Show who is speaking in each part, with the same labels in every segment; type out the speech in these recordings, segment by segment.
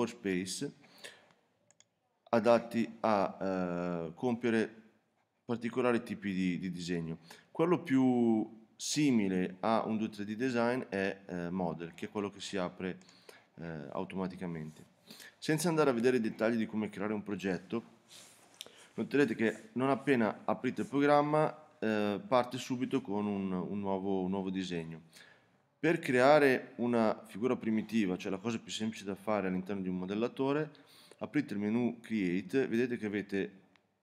Speaker 1: workspace adatti a eh, compiere particolari tipi di, di, disegno. Quello più simile a un 2 d design è eh, model, che è quello che si apre eh, automaticamente. Senza andare a vedere i dettagli di come creare un progetto, noterete che non appena aprite il programma eh, parte subito con un, un, nuovo, un nuovo disegno. Per creare una figura primitiva, cioè la cosa più semplice da fare all'interno di un modellatore, aprite il menu Create, vedete che avete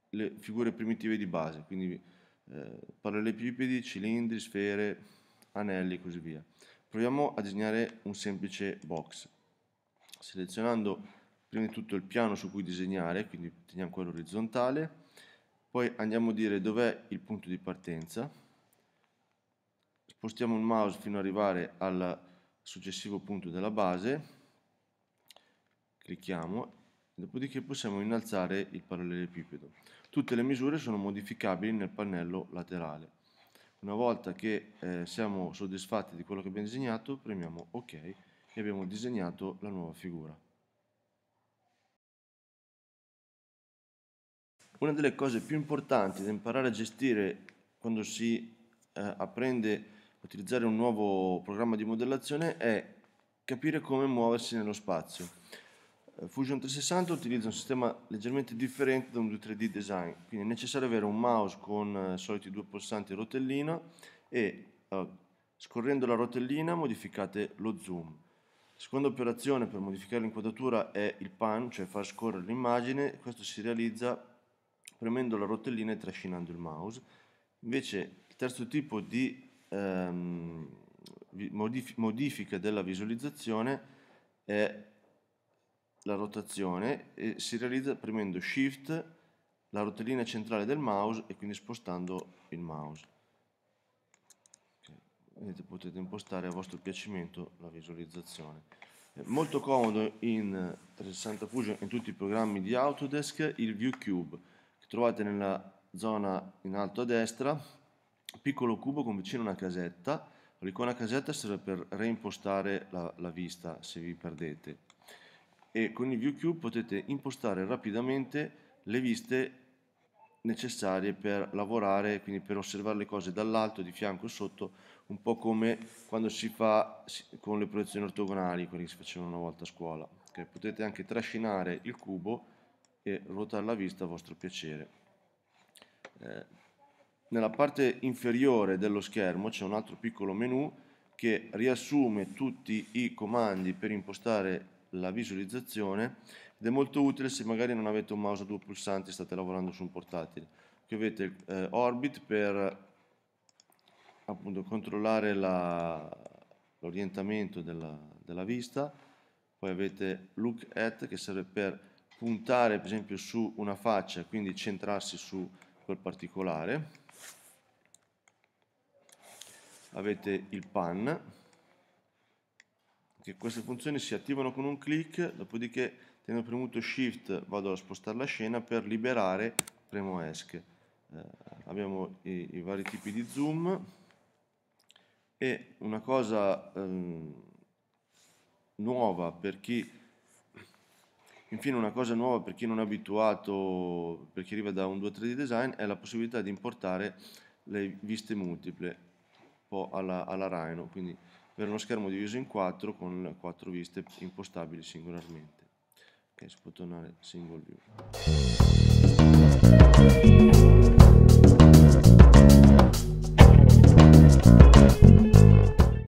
Speaker 1: le figure primitive di base, quindi eh, parallelepipedi, cilindri, sfere, anelli e così via. Proviamo a disegnare un semplice box, selezionando prima di tutto il piano su cui disegnare, quindi teniamo quello orizzontale, poi andiamo a dire dov'è il punto di partenza, spostiamo il mouse fino ad arrivare al successivo punto della base, clicchiamo, dopodiché possiamo innalzare il parallelepipedo. Tutte le misure sono modificabili nel pannello laterale. Una volta che eh, siamo soddisfatti di quello che abbiamo disegnato, premiamo OK e abbiamo disegnato la nuova figura. Una delle cose più importanti da imparare a gestire quando si eh, apprende utilizzare un nuovo programma di modellazione è capire come muoversi nello spazio. Eh, Fusion 360 utilizza un sistema leggermente differente da un 2 d design, quindi è necessario avere un mouse con eh, soliti due pulsanti e rotellina e eh, scorrendo la rotellina modificate lo zoom. La seconda operazione per modificare l'inquadratura è il pan, cioè far scorrere l'immagine, questo si realizza premendo la rotellina e trascinando il mouse. Invece il terzo tipo di ehm, modif- modifica della visualizzazione è la rotazione e si realizza premendo Shift, la rotellina centrale del mouse e quindi spostando il mouse. Okay. Potete impostare a vostro piacimento la visualizzazione. È molto comodo in 360 Fusion in tutti i programmi di Autodesk il ViewCube che trovate nella zona in alto a destra piccolo cubo con vicino una casetta, l'icona casetta serve per reimpostare la, la vista se vi perdete e con il ViewCube potete impostare rapidamente le viste necessarie per lavorare, quindi per osservare le cose dall'alto, di fianco, e sotto, un po' come quando si fa con le proiezioni ortogonali, quelle che si facevano una volta a scuola. Okay? Potete anche trascinare il cubo e ruotare la vista a vostro piacere. Eh, nella parte inferiore dello schermo c'è un altro piccolo menu che riassume tutti i comandi per impostare la visualizzazione ed è molto utile se magari non avete un mouse a due pulsanti e state lavorando su un portatile. Qui avete eh, Orbit per appunto controllare l'orientamento della, della vista, poi avete Look at che serve per puntare per esempio su una faccia, quindi centrarsi su quel particolare avete il PAN, che queste funzioni si attivano con un clic, dopodiché tenendo premuto Shift vado a spostare la scena per liberare, premo ESC. Eh, abbiamo i, i, vari tipi di zoom e una cosa ehm, nuova per chi Infine una cosa nuova per chi non è abituato, per chi arriva da un 2-3D design, è la possibilità di importare le viste multiple po' alla, alla Rhino, quindi per uno schermo diviso in quattro con quattro viste impostabili singolarmente. Ok, si può tornare single view.